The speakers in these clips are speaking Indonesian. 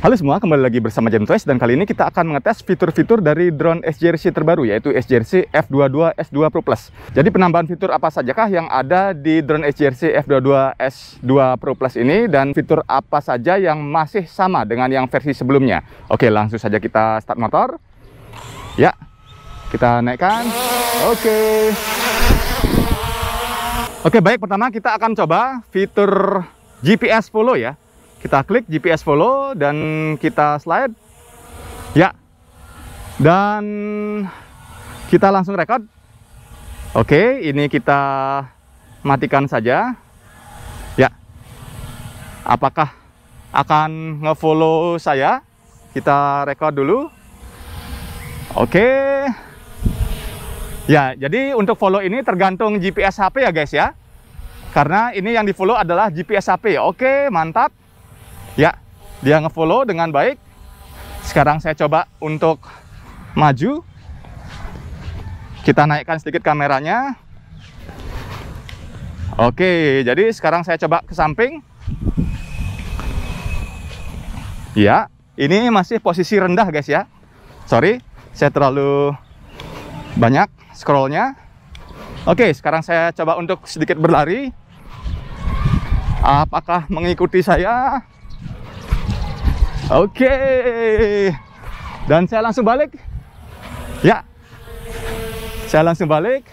Halo semua, kembali lagi bersama Jam Toys dan kali ini kita akan mengetes fitur-fitur dari drone SJRC terbaru yaitu SJRC F22 S2 Pro Plus. Jadi penambahan fitur apa sajakah yang ada di drone SJRC F22 S2 Pro Plus ini dan fitur apa saja yang masih sama dengan yang versi sebelumnya. Oke, langsung saja kita start motor. Ya. Kita naikkan. Oke. Oke, baik pertama kita akan coba fitur GPS follow ya kita klik GPS follow dan kita slide ya dan kita langsung record oke ini kita matikan saja ya apakah akan ngefollow saya kita record dulu oke ya jadi untuk follow ini tergantung GPS HP ya guys ya karena ini yang di follow adalah GPS HP oke mantap Ya, dia ngefollow dengan baik. Sekarang saya coba untuk maju. Kita naikkan sedikit kameranya. Oke, jadi sekarang saya coba ke samping. Ya, ini masih posisi rendah guys ya. Sorry, saya terlalu banyak scrollnya. Oke, sekarang saya coba untuk sedikit berlari. Apakah mengikuti saya? Oke. Dan saya langsung balik. Ya. Saya langsung balik.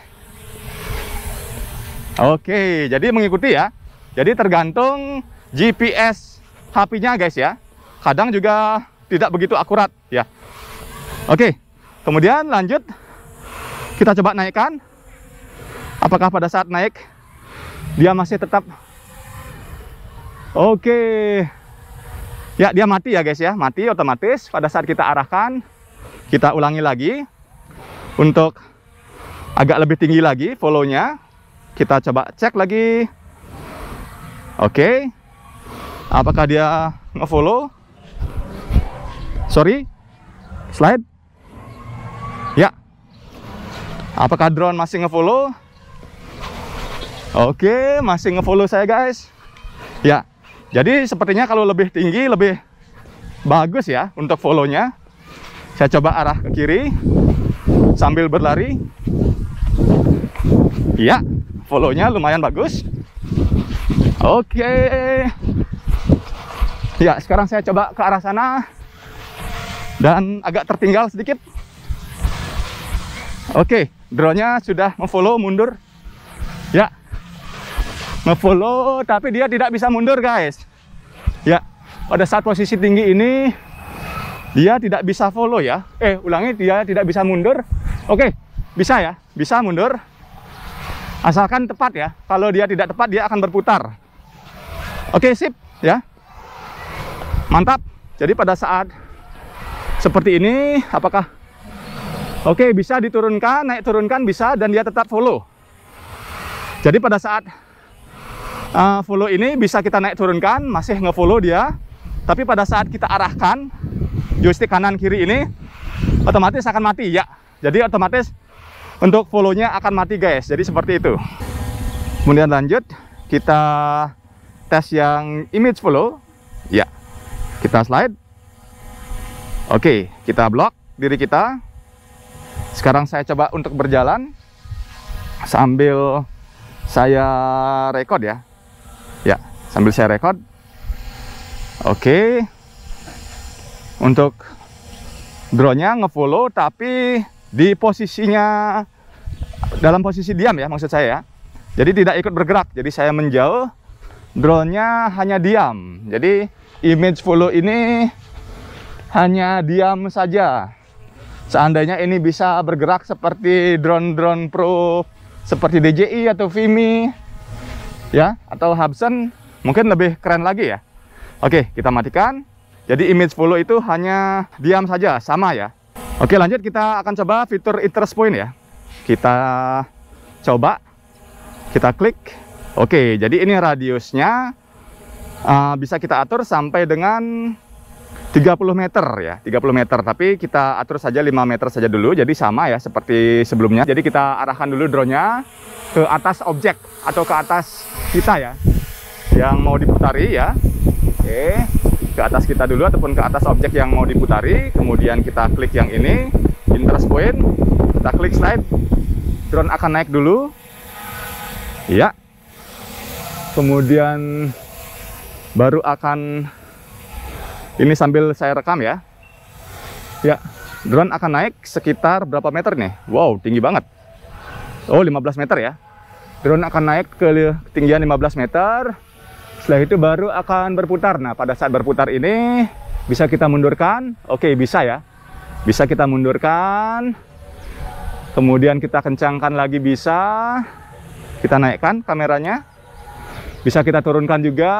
Oke, jadi mengikuti ya. Jadi tergantung GPS HP-nya guys ya. Kadang juga tidak begitu akurat ya. Oke. Kemudian lanjut kita coba naikkan. Apakah pada saat naik dia masih tetap Oke. Okay. Ya, dia mati ya guys ya. Mati otomatis pada saat kita arahkan, kita ulangi lagi untuk agak lebih tinggi lagi follow-nya. Kita coba cek lagi. Oke. Okay. Apakah dia ngefollow? Sorry. Slide. Ya. Apakah drone masih ngefollow? Oke, okay, masih ngefollow saya guys. Ya. Jadi sepertinya kalau lebih tinggi lebih bagus ya untuk follow-nya. Saya coba arah ke kiri sambil berlari. Iya, follow-nya lumayan bagus. Oke. Ya, sekarang saya coba ke arah sana. Dan agak tertinggal sedikit. Oke, drone-nya sudah memfollow mundur ngefollow tapi dia tidak bisa mundur guys ya pada saat posisi tinggi ini dia tidak bisa follow ya eh ulangi dia tidak bisa mundur oke bisa ya bisa mundur asalkan tepat ya kalau dia tidak tepat dia akan berputar oke sip ya mantap jadi pada saat seperti ini apakah oke bisa diturunkan naik turunkan bisa dan dia tetap follow jadi pada saat uh, follow ini bisa kita naik turunkan masih ngefollow dia tapi pada saat kita arahkan joystick kanan kiri ini otomatis akan mati ya jadi otomatis untuk follow-nya akan mati guys jadi seperti itu kemudian lanjut kita tes yang image follow ya kita slide oke kita blok diri kita sekarang saya coba untuk berjalan sambil saya rekod ya Ya, sambil saya rekod. Oke. Untuk drone-nya ngefollow tapi di posisinya dalam posisi diam ya maksud saya ya. Jadi tidak ikut bergerak. Jadi saya menjauh, drone-nya hanya diam. Jadi image follow ini hanya diam saja. Seandainya ini bisa bergerak seperti drone-drone pro seperti DJI atau Vimi ya atau Hubson mungkin lebih keren lagi ya Oke kita matikan jadi image follow itu hanya diam saja sama ya Oke lanjut kita akan coba fitur interest point ya kita coba kita klik Oke jadi ini radiusnya uh, bisa kita atur sampai dengan 30 meter ya, 30 meter. Tapi kita atur saja 5 meter saja dulu, jadi sama ya seperti sebelumnya. Jadi kita arahkan dulu drone-nya ke atas objek atau ke atas kita ya, yang mau diputari ya. Oke, ke atas kita dulu ataupun ke atas objek yang mau diputari. Kemudian kita klik yang ini, interest point, kita klik slide, drone akan naik dulu. Ya, kemudian baru akan ini sambil saya rekam ya. Ya, drone akan naik sekitar berapa meter nih? Wow, tinggi banget. Oh, 15 meter ya. Drone akan naik ke ketinggian 15 meter. Setelah itu baru akan berputar. Nah, pada saat berputar ini bisa kita mundurkan. Oke, bisa ya. Bisa kita mundurkan. Kemudian kita kencangkan lagi bisa. Kita naikkan kameranya. Bisa kita turunkan juga.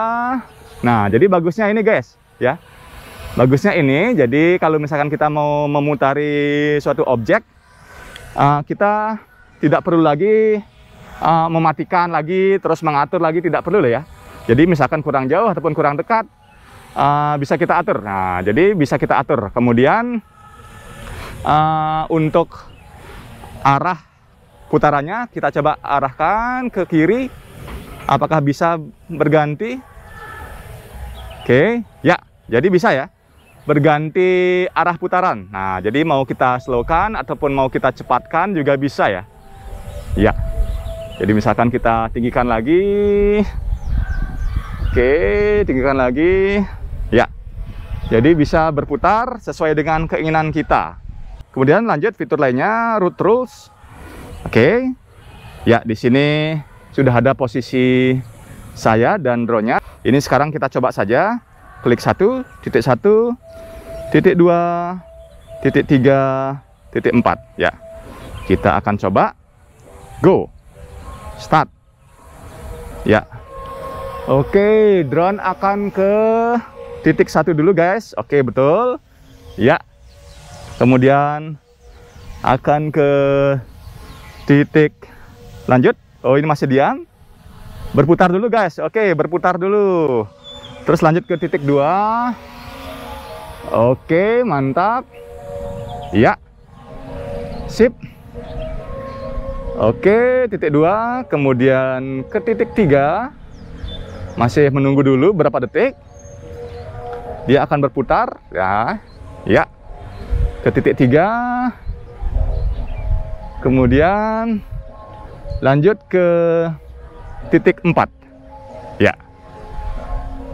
Nah, jadi bagusnya ini guys, ya. Bagusnya ini, jadi kalau misalkan kita mau memutari suatu objek, uh, kita tidak perlu lagi uh, mematikan lagi, terus mengatur lagi, tidak perlu lah ya. Jadi misalkan kurang jauh ataupun kurang dekat, uh, bisa kita atur. Nah, jadi bisa kita atur. Kemudian uh, untuk arah putarannya, kita coba arahkan ke kiri. Apakah bisa berganti? Oke, okay. ya. Jadi bisa ya berganti arah putaran. Nah, jadi mau kita slowkan ataupun mau kita cepatkan juga bisa ya. Ya. Jadi misalkan kita tinggikan lagi. Oke, tinggikan lagi. Ya. Jadi bisa berputar sesuai dengan keinginan kita. Kemudian lanjut fitur lainnya root rules. Oke. Ya, di sini sudah ada posisi saya dan drone-nya. Ini sekarang kita coba saja. Klik satu, titik satu, titik dua, titik tiga, titik empat, ya. Kita akan coba go. Start. Ya. Oke, drone akan ke titik satu dulu guys. Oke, betul. Ya. Kemudian akan ke titik lanjut. Oh, ini masih diam. Berputar dulu guys. Oke, berputar dulu. Terus lanjut ke titik dua. Oke, mantap. Ya. Sip. Oke, titik 2, kemudian ke titik 3. Masih menunggu dulu berapa detik. Dia akan berputar, ya. Ya. Ke titik 3. Kemudian lanjut ke titik 4. Ya.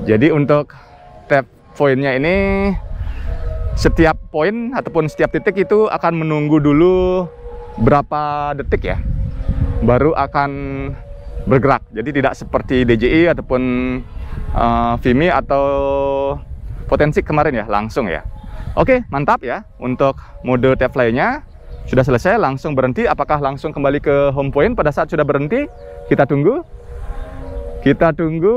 Jadi untuk tap pointnya ini setiap poin ataupun setiap titik itu akan menunggu dulu berapa detik ya baru akan bergerak jadi tidak seperti DJI ataupun uh, Vimi atau potensi kemarin ya langsung ya oke mantap ya untuk mode tap nya sudah selesai langsung berhenti apakah langsung kembali ke home point pada saat sudah berhenti kita tunggu kita tunggu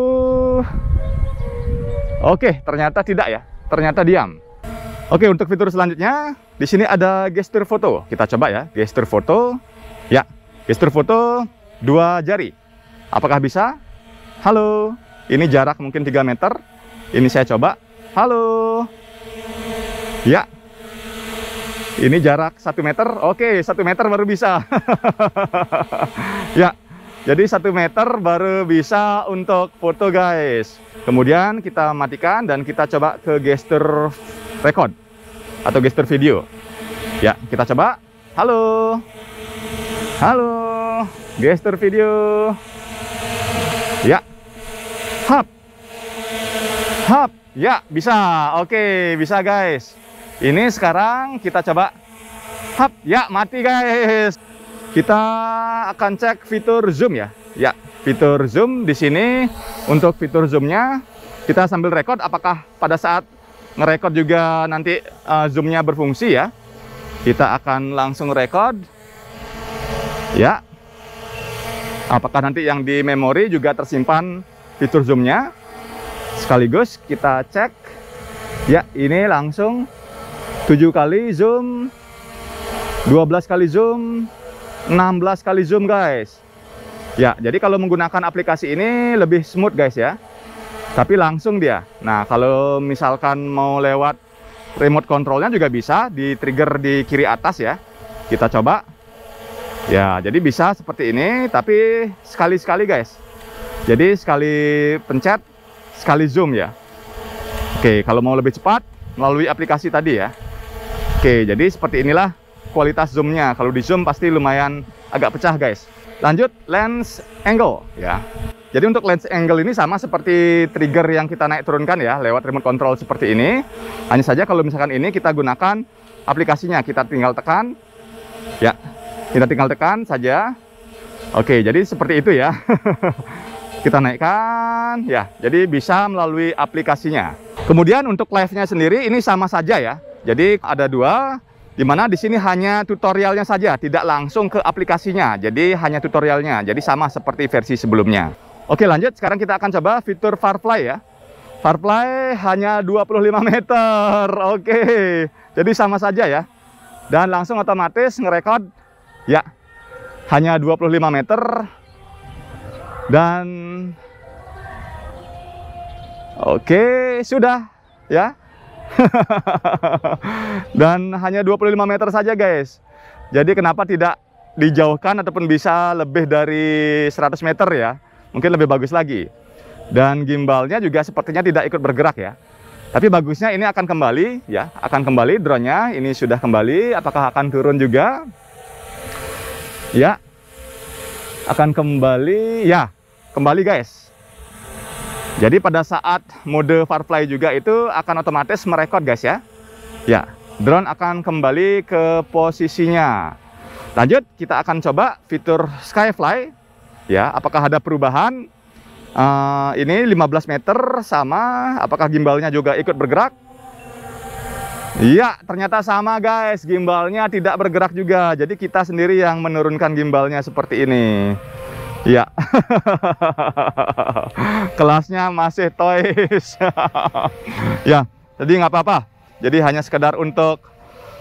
oke ternyata tidak ya ternyata diam Oke, untuk fitur selanjutnya, di sini ada gesture foto. Kita coba ya, gesture foto. Ya, gesture foto dua jari. Apakah bisa? Halo. Ini jarak mungkin 3 meter. Ini saya coba. Halo. Ya. Ini jarak 1 meter. Oke, 1 meter baru bisa. ya. Jadi 1 meter baru bisa untuk foto, guys. Kemudian kita matikan dan kita coba ke gesture record atau gesture video. Ya, kita coba. Halo. Halo. Gesture video. Ya. Hap. Hap. Ya, bisa. Oke, bisa guys. Ini sekarang kita coba hap. Ya, mati guys. Kita akan cek fitur zoom ya. Ya, fitur zoom di sini untuk fitur zoomnya kita sambil record apakah pada saat ngerekod juga nanti uh, zoomnya berfungsi ya kita akan langsung record ya apakah nanti yang di memori juga tersimpan fitur zoomnya sekaligus kita cek ya ini langsung 7 kali zoom 12 kali zoom 16 kali zoom guys ya jadi kalau menggunakan aplikasi ini lebih smooth guys ya tapi langsung dia. Nah, kalau misalkan mau lewat remote controlnya juga bisa di trigger di kiri atas ya. Kita coba. Ya, jadi bisa seperti ini, tapi sekali-sekali guys. Jadi sekali pencet, sekali zoom ya. Oke, kalau mau lebih cepat, melalui aplikasi tadi ya. Oke, jadi seperti inilah kualitas zoomnya. Kalau di zoom pasti lumayan agak pecah guys. Lanjut, lens angle ya. Jadi untuk lens angle ini sama seperti trigger yang kita naik turunkan ya lewat remote control seperti ini. Hanya saja kalau misalkan ini kita gunakan aplikasinya, kita tinggal tekan ya. Kita tinggal tekan saja. Oke, jadi seperti itu ya. kita naikkan ya. Jadi bisa melalui aplikasinya. Kemudian untuk live-nya sendiri ini sama saja ya. Jadi ada dua di mana di sini hanya tutorialnya saja, tidak langsung ke aplikasinya. Jadi hanya tutorialnya. Jadi sama seperti versi sebelumnya. Oke lanjut, sekarang kita akan coba fitur Farfly ya. Farfly hanya 25 meter, oke. Jadi sama saja ya. Dan langsung otomatis ngerekod, ya, hanya 25 meter. Dan, oke, sudah ya. Dan hanya 25 meter saja guys. Jadi kenapa tidak dijauhkan ataupun bisa lebih dari 100 meter ya mungkin lebih bagus lagi. Dan gimbalnya juga sepertinya tidak ikut bergerak ya. Tapi bagusnya ini akan kembali ya, akan kembali drone-nya. Ini sudah kembali, apakah akan turun juga? Ya. Akan kembali, ya. Kembali guys. Jadi pada saat mode Farfly juga itu akan otomatis merekod guys ya. Ya, drone akan kembali ke posisinya. Lanjut, kita akan coba fitur Skyfly ya apakah ada perubahan uh, ini 15 meter sama apakah gimbalnya juga ikut bergerak Iya, ternyata sama guys, gimbalnya tidak bergerak juga. Jadi kita sendiri yang menurunkan gimbalnya seperti ini. Ya. Kelasnya masih toys. ya, jadi nggak apa-apa. Jadi hanya sekedar untuk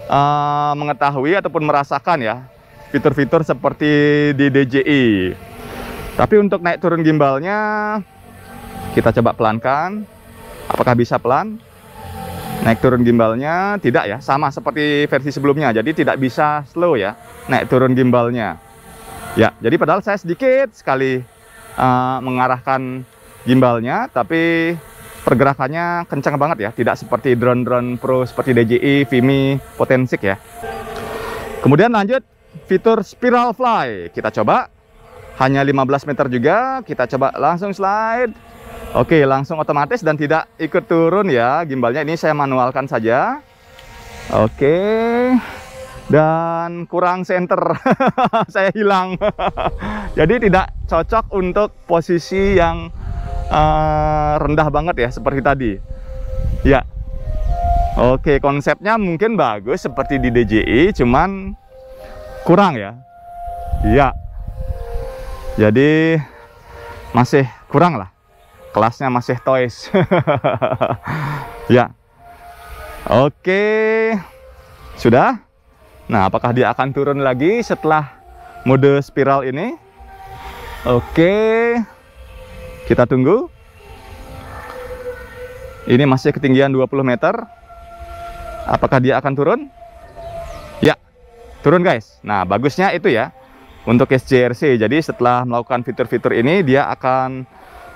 uh, mengetahui ataupun merasakan ya fitur-fitur seperti di DJI. Tapi untuk naik turun gimbalnya kita coba pelankan. Apakah bisa pelan? Naik turun gimbalnya tidak ya, sama seperti versi sebelumnya. Jadi tidak bisa slow ya naik turun gimbalnya. Ya, jadi padahal saya sedikit sekali uh, mengarahkan gimbalnya, tapi pergerakannya kencang banget ya, tidak seperti drone-drone pro seperti DJI, e, Vimi, Potensik ya. Kemudian lanjut fitur spiral fly. Kita coba hanya 15 meter juga kita coba langsung slide oke langsung otomatis dan tidak ikut turun ya gimbalnya ini saya manualkan saja oke dan kurang center saya hilang jadi tidak cocok untuk posisi yang uh, rendah banget ya seperti tadi ya oke konsepnya mungkin bagus seperti di DJI cuman kurang ya ya jadi masih kurang lah kelasnya masih toys ya oke sudah nah apakah dia akan turun lagi setelah mode spiral ini oke kita tunggu ini masih ketinggian 20 meter apakah dia akan turun ya turun guys nah bagusnya itu ya untuk SJRC. Jadi setelah melakukan fitur-fitur ini dia akan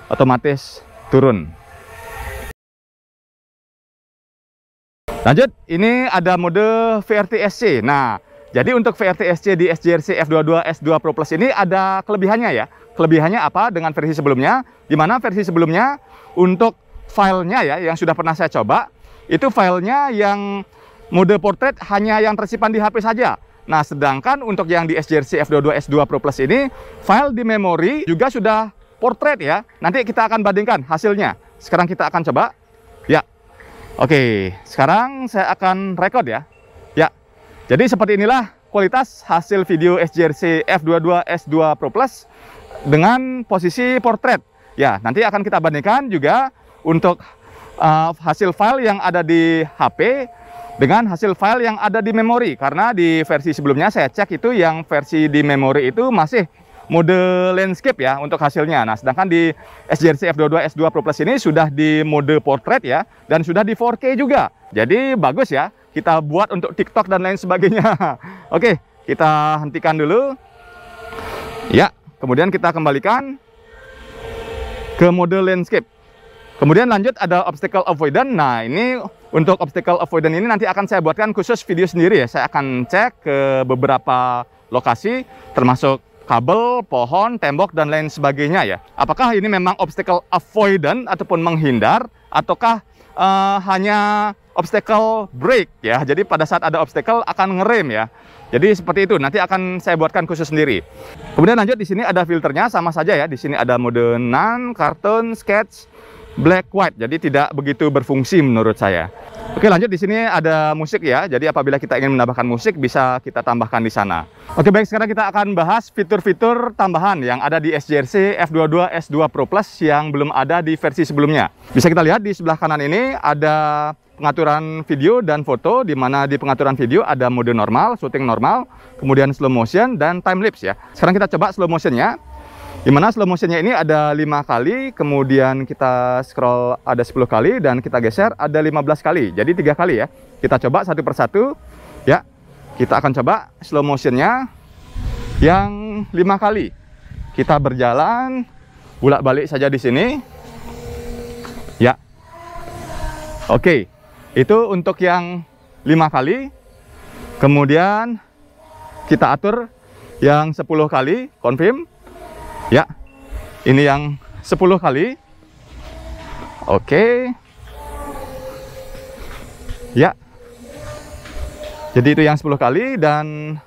otomatis turun. Lanjut, ini ada mode VRTSC. Nah, jadi untuk VRTSC di SJRC F22 S2 Pro Plus ini ada kelebihannya ya. Kelebihannya apa dengan versi sebelumnya? Di mana versi sebelumnya untuk filenya ya yang sudah pernah saya coba, itu filenya yang mode portrait hanya yang tersimpan di HP saja. Nah, sedangkan untuk yang di SJRC F22 S2 Pro Plus ini, file di memori juga sudah portrait ya. Nanti kita akan bandingkan hasilnya. Sekarang kita akan coba. Ya. Oke, sekarang saya akan record ya. Ya. Jadi seperti inilah kualitas hasil video SJRC F22 S2 Pro Plus dengan posisi portrait. Ya, nanti akan kita bandingkan juga untuk uh, hasil file yang ada di HP dengan hasil file yang ada di memori karena di versi sebelumnya saya cek itu yang versi di memori itu masih mode landscape ya untuk hasilnya. Nah, sedangkan di SJRC F22 S2 Pro Plus ini sudah di mode portrait ya dan sudah di 4K juga. Jadi bagus ya. Kita buat untuk TikTok dan lain sebagainya. Oke, kita hentikan dulu. Ya, kemudian kita kembalikan ke mode landscape. Kemudian lanjut ada obstacle avoidance. Nah, ini untuk obstacle avoidance ini nanti akan saya buatkan khusus video sendiri ya. Saya akan cek ke beberapa lokasi termasuk kabel, pohon, tembok dan lain sebagainya ya. Apakah ini memang obstacle avoidance ataupun menghindar ataukah uh, hanya obstacle break ya. Jadi pada saat ada obstacle akan ngerem ya. Jadi seperti itu. Nanti akan saya buatkan khusus sendiri. Kemudian lanjut di sini ada filternya sama saja ya. Di sini ada mode none, cartoon, sketch, black white, jadi tidak begitu berfungsi menurut saya. Oke lanjut di sini ada musik ya, jadi apabila kita ingin menambahkan musik bisa kita tambahkan di sana. Oke baik sekarang kita akan bahas fitur-fitur tambahan yang ada di SJRC F22 S2 Pro Plus yang belum ada di versi sebelumnya. Bisa kita lihat di sebelah kanan ini ada pengaturan video dan foto, di mana di pengaturan video ada mode normal, shooting normal, kemudian slow motion, dan time lapse ya. Sekarang kita coba slow motionnya. Dimana slow motionnya ini ada lima kali, kemudian kita scroll ada 10 kali, dan kita geser ada 15 kali. Jadi tiga kali ya. Kita coba satu persatu. Ya, kita akan coba slow motionnya yang lima kali. Kita berjalan, bulat balik saja di sini. Ya. Oke, itu untuk yang lima kali. Kemudian kita atur yang 10 kali, confirm. Ya, ini yang 10 kali. Oke. Ya. Jadi itu yang 10 kali dan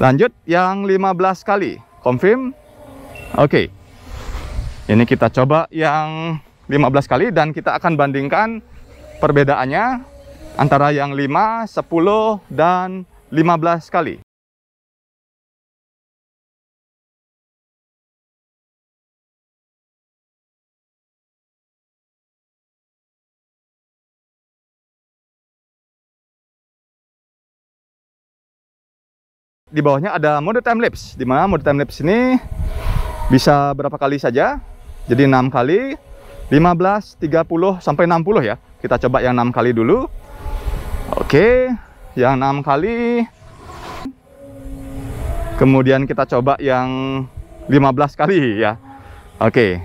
lanjut yang 15 kali. Confirm. Oke. Ini kita coba yang 15 kali dan kita akan bandingkan perbedaannya antara yang 5, 10, dan 15 kali. di bawahnya ada mode time lapse di mana mode time lapse ini bisa berapa kali saja jadi enam kali 15 30 sampai 60 ya kita coba yang enam kali dulu oke yang enam kali kemudian kita coba yang 15 kali ya oke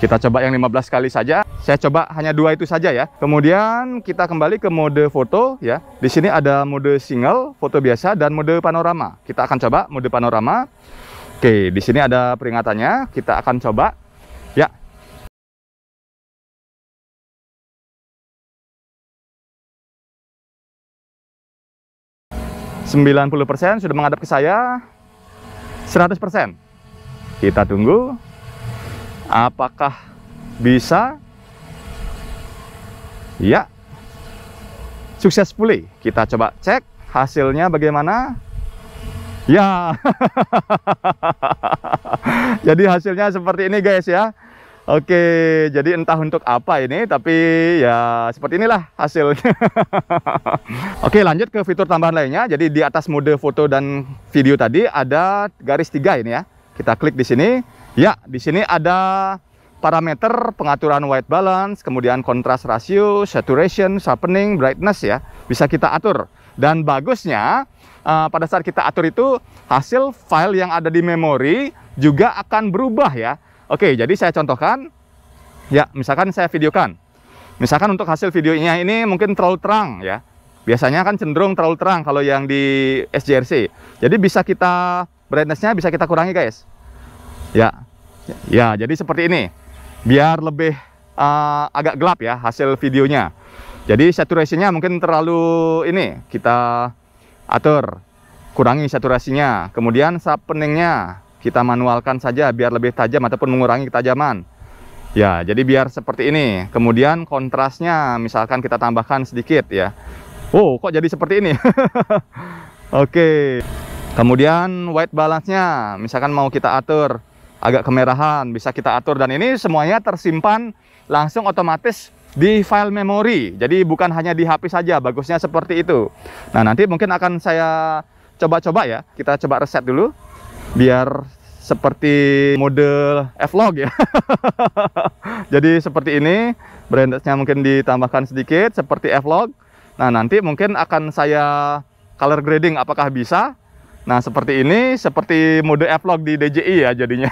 kita coba yang 15 kali saja. Saya coba hanya dua itu saja ya. Kemudian kita kembali ke mode foto ya. Di sini ada mode single, foto biasa dan mode panorama. Kita akan coba mode panorama. Oke, di sini ada peringatannya. Kita akan coba. Ya. Sembilan puluh persen sudah menghadap ke saya. Seratus persen. Kita tunggu. Apakah bisa? Ya. Sukses pulih. Kita coba cek hasilnya bagaimana. Ya. jadi hasilnya seperti ini guys ya. Oke, jadi entah untuk apa ini, tapi ya seperti inilah hasilnya. Oke, lanjut ke fitur tambahan lainnya. Jadi di atas mode foto dan video tadi ada garis tiga ini ya. Kita klik di sini. Ya, di sini ada parameter pengaturan white balance, kemudian kontras rasio, saturation, sharpening, brightness ya. Bisa kita atur. Dan bagusnya, uh, pada saat kita atur itu, hasil file yang ada di memori juga akan berubah ya. Oke, jadi saya contohkan. Ya, misalkan saya videokan. Misalkan untuk hasil videonya ini mungkin terlalu terang ya. Biasanya kan cenderung terlalu terang kalau yang di SJRC. Jadi bisa kita, brightness-nya bisa kita kurangi guys. Ya. Ya, jadi seperti ini. Biar lebih uh, agak gelap ya hasil videonya. Jadi saturasinya mungkin terlalu ini kita atur. Kurangi saturasinya. Kemudian sharpeningnya kita manualkan saja biar lebih tajam ataupun mengurangi ketajaman. Ya, jadi biar seperti ini. Kemudian kontrasnya misalkan kita tambahkan sedikit ya. Oh, kok jadi seperti ini? Oke. okay. Kemudian white balance-nya misalkan mau kita atur agak kemerahan bisa kita atur dan ini semuanya tersimpan langsung otomatis di file memory. jadi bukan hanya di HP saja bagusnya seperti itu nah nanti mungkin akan saya coba-coba ya kita coba reset dulu biar seperti mode Vlog ya jadi seperti ini brandednya mungkin ditambahkan sedikit seperti Vlog nah nanti mungkin akan saya color grading apakah bisa Nah, seperti ini, seperti mode f di DJI ya jadinya.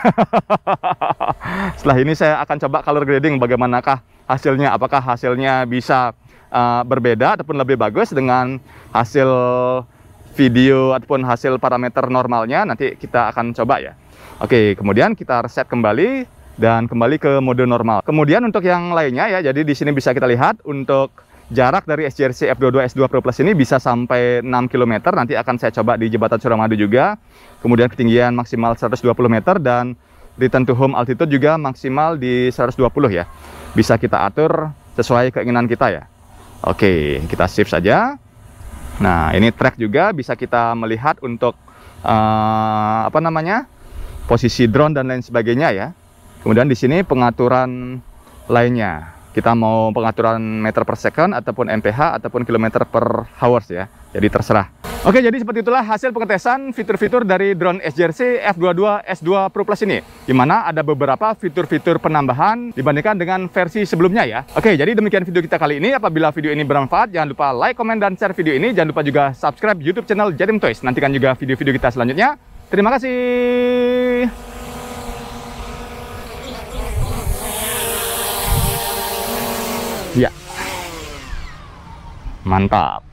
Setelah ini saya akan coba color grading bagaimanakah hasilnya. Apakah hasilnya bisa uh, berbeda ataupun lebih bagus dengan hasil video ataupun hasil parameter normalnya. Nanti kita akan coba ya. Oke, kemudian kita reset kembali dan kembali ke mode normal. Kemudian untuk yang lainnya ya, jadi di sini bisa kita lihat untuk jarak dari SJRC F22 S2 Pro Plus ini bisa sampai 6 km. Nanti akan saya coba di Jembatan Suramadu juga. Kemudian ketinggian maksimal 120 meter dan return to home altitude juga maksimal di 120 ya. Bisa kita atur sesuai keinginan kita ya. Oke, kita shift saja. Nah, ini track juga bisa kita melihat untuk uh, apa namanya? posisi drone dan lain sebagainya ya. Kemudian di sini pengaturan lainnya kita mau pengaturan meter per second ataupun MPH ataupun kilometer per hours ya. Jadi terserah. Oke, jadi seperti itulah hasil pengetesan fitur-fitur dari drone SJRC F22 S2 Pro Plus ini. dimana ada beberapa fitur-fitur penambahan dibandingkan dengan versi sebelumnya ya. Oke, jadi demikian video kita kali ini. Apabila video ini bermanfaat, jangan lupa like, komen, dan share video ini. Jangan lupa juga subscribe YouTube channel Jatim Toys. Nantikan juga video-video kita selanjutnya. Terima kasih. Ya. Mantap.